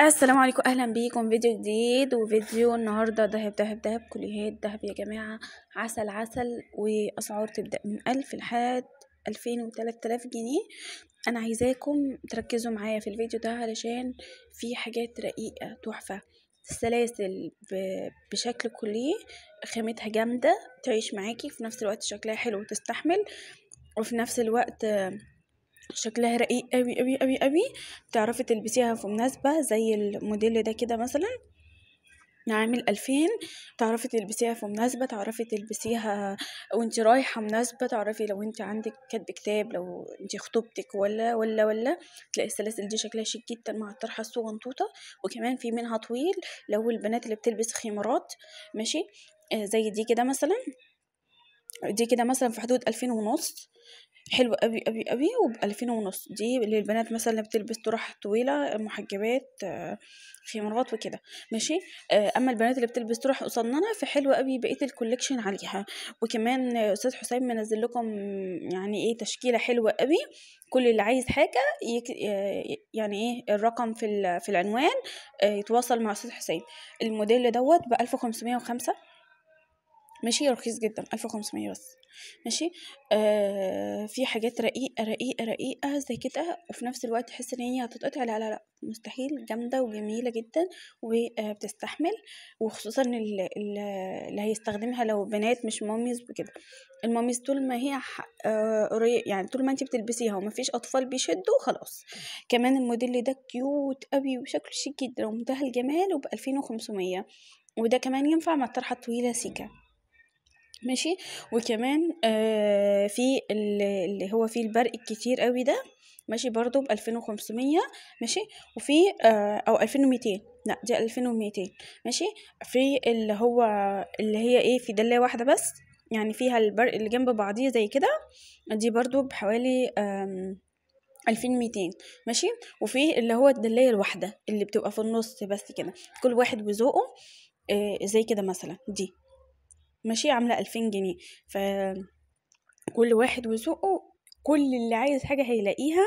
السلام عليكم اهلا بيكم فيديو جديد وفيديو النهارده دهب دهب دهب كليهات دهب يا جماعه عسل عسل واسعار تبدا من ألف لحد ألفين وتلات آلاف جنيه انا عايزاكم تركزوا معايا في الفيديو ده علشان في حاجات رقيقه تحفه السلاسل بشكل كلي خامتها جامده تعيش معاكي في نفس الوقت شكلها حلو وتستحمل وفي نفس الوقت شكلها رقيق قوي قوي قوي قوي بتعرفي تلبسيها في مناسبة زي الموديل ده كده مثلا عامل ألفين تعرفي تلبسيها في مناسبة تعرفي تلبسيها وانت رايحة مناسبة تعرفي لو انت عندك كاتب كتاب لو انت خطوبتك ولا ولا ولا تلاقي السلاسل دي شكلها شيك جدا مع الطرحة الصغنطوطة وكمان في منها طويل لو البنات اللي بتلبس خمارات ماشي آه، زي دي كده مثلا دي كده مثلا في حدود ألفين ونص حلوة أوي أوي قوي وبألفين ونص دي للبنات مثلا بتلبس طرح طويلة محجبات مرات وكده ماشي آه، اما البنات اللي بتلبس طرح قصننه فحلوة أوي بقيه الكوليكشن عليها وكمان استاذ حسين منزل لكم يعني ايه تشكيله حلوه أوي كل اللي عايز حاجه يك... آه، يعني ايه الرقم في في العنوان آه، يتواصل مع استاذ حسين الموديل دوت بألف وخمسمية وخمسة ماشي رخيص جدا ألف وخمسمية بس ماشي آه في حاجات رقيقة رقيقة رقيقة زي كده وفي نفس الوقت تحس ان هي هتتقطع لا لا لا مستحيل جامدة وجميلة جدا وبتستحمل آه، وخصوصا اللي هيستخدمها لو بنات مش ماميز وكده الماميز طول ما هي آه يعني طول ما انت بتلبسيها ومفيش اطفال بيشدوا خلاص كمان الموديل ده كيوت قوي وشكله شيك جدا ومنتهى الجمال وب 2500 وده كمان ينفع مع الطرحة الطويلة سيكا ماشي وكمان آه في اللي هو فيه البرق الكتير قوي ده ماشي برضو ب 2500 ماشي وفي آه او 2200 لا دي 2200 ماشي في اللي هو اللي هي ايه في دلاية واحدة بس يعني فيها البرق اللي جنب بعضيه زي كده دي برضو بحوالي ألفين 2200 ماشي وفي اللي هو الدلاية الواحدة اللي بتبقى في النص بس كده كل واحد وذوقه آه زي كده مثلا دي ماشي عامله ألفين جنيه ف كل واحد وسوقه كل اللي عايز حاجه هيلاقيها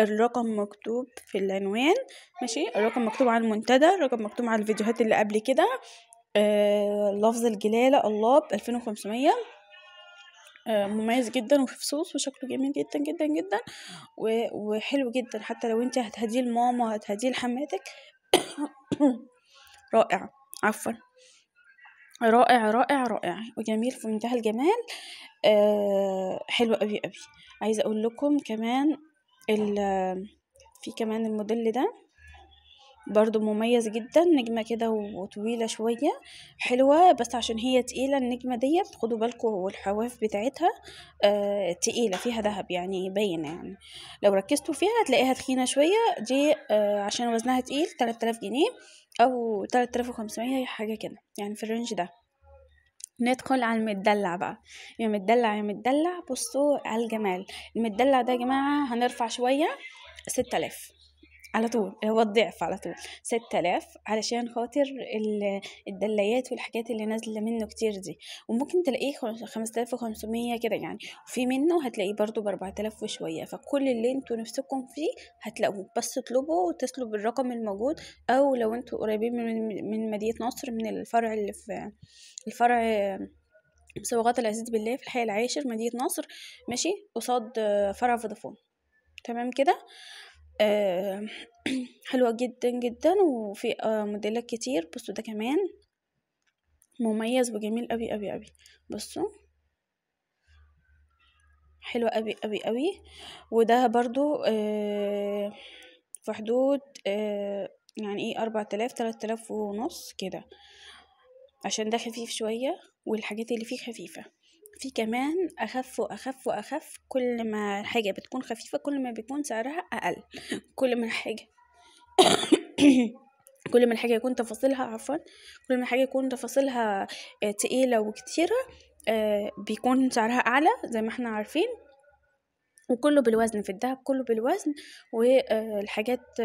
الرقم مكتوب في العنوان ماشي الرقم مكتوب على المنتدى الرقم مكتوب على الفيديوهات اللي قبل كده آه لفظ الجلاله الله ب 2500 آه مميز جدا وفي فصوص وشكله جميل جدا جدا جدا وحلو جدا حتى لو انت هتهديه لماما هتهديه لحماتك رائع عفوا رائع رائع رائع وجميل في منتهى الجمال آه حلو قوي قوي عايزه اقول لكم كمان ال في كمان الموديل ده برضو مميز جدا نجمة كده وطويلة شوية حلوة بس عشان هي تقيلة النجمة ديت خدوا بالكم والحواف بتاعتها آه تقيلة فيها ذهب يعني باينة يعني لو ركزتوا فيها هتلاقيها تخينة شوية دي آه عشان وزنها تقيل 3000 جنيه أو 3500 حاجة كده يعني في الرينج ده ندخل على المدلع بقى يا مدلع يا مدلع بصوا على الجمال المدلع ده يا جماعة هنرفع شوية 6000 على طول هو الضعف على طول ستة آلاف علشان خاطر الدلايات والحاجات اللي نازلة منه كتير دي وممكن تلاقيه خمسة آلاف وخمسمية كده يعني وفي منه هتلاقيه برضو بأربعة آلاف وشوية فكل اللي انتوا نفسكم فيه هتلاقوه بس اطلبوا وتصلوا بالرقم الموجود أو لو انتوا قريبين من, من مدينة نصر من الفرع اللي في الفرع مسوغات العزيز بالله في الحي العاشر مدينة نصر ماشي قصاد فرع فودافون تمام كده آه، حلوة جدا جدا وفي آه، موديلات كتير بصوا ده كمان مميز وجميل قوي قوي قوي بصوا حلوة قوي قوي قوي وده برضو آه، في حدود يعني ايه اربعة تلاف تلات تلاف ونص كده عشان ده خفيف شوية والحاجات اللي فيه خفيفة في كمان أخف وأخف وأخف كل ما الحاجة بتكون خفيفة كل ما بيكون سعرها أقل كل ما الحاجة كل ما الحاجة يكون تفاصيلها عفوا كل ما الحاجة يكون تفاصيلها آه، تقيلة وكتيرة آه، بيكون سعرها أعلى زي ما احنا عارفين وكله بالوزن في الدهب كله بالوزن والحاجات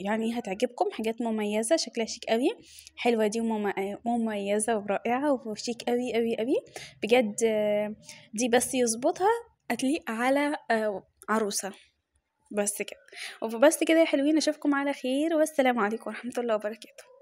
يعني هتعجبكم حاجات مميزه شكلها شيك قوي حلوه دي ومميزه ورائعه وشيك قوي قوي قوي بجد دي بس يظبطها اتليق على عروسه بس كده وبس كده يا حلوين اشوفكم على خير والسلام عليكم ورحمه الله وبركاته